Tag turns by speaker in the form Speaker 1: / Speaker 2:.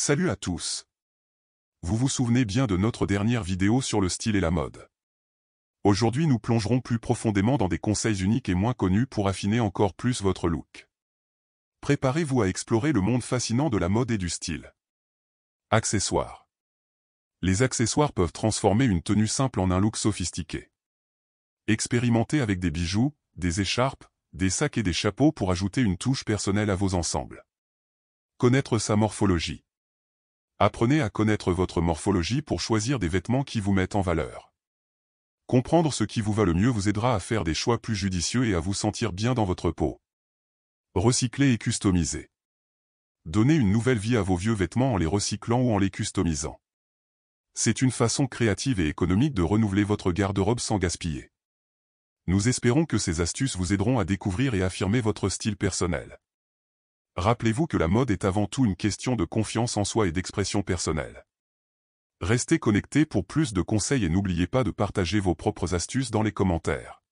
Speaker 1: Salut à tous Vous vous souvenez bien de notre dernière vidéo sur le style et la mode. Aujourd'hui nous plongerons plus profondément dans des conseils uniques et moins connus pour affiner encore plus votre look. Préparez-vous à explorer le monde fascinant de la mode et du style. Accessoires Les accessoires peuvent transformer une tenue simple en un look sophistiqué. Expérimentez avec des bijoux, des écharpes, des sacs et des chapeaux pour ajouter une touche personnelle à vos ensembles. Connaître sa morphologie Apprenez à connaître votre morphologie pour choisir des vêtements qui vous mettent en valeur. Comprendre ce qui vous va le mieux vous aidera à faire des choix plus judicieux et à vous sentir bien dans votre peau. Recycler et customiser. Donnez une nouvelle vie à vos vieux vêtements en les recyclant ou en les customisant. C'est une façon créative et économique de renouveler votre garde-robe sans gaspiller. Nous espérons que ces astuces vous aideront à découvrir et affirmer votre style personnel. Rappelez-vous que la mode est avant tout une question de confiance en soi et d'expression personnelle. Restez connectés pour plus de conseils et n'oubliez pas de partager vos propres astuces dans les commentaires.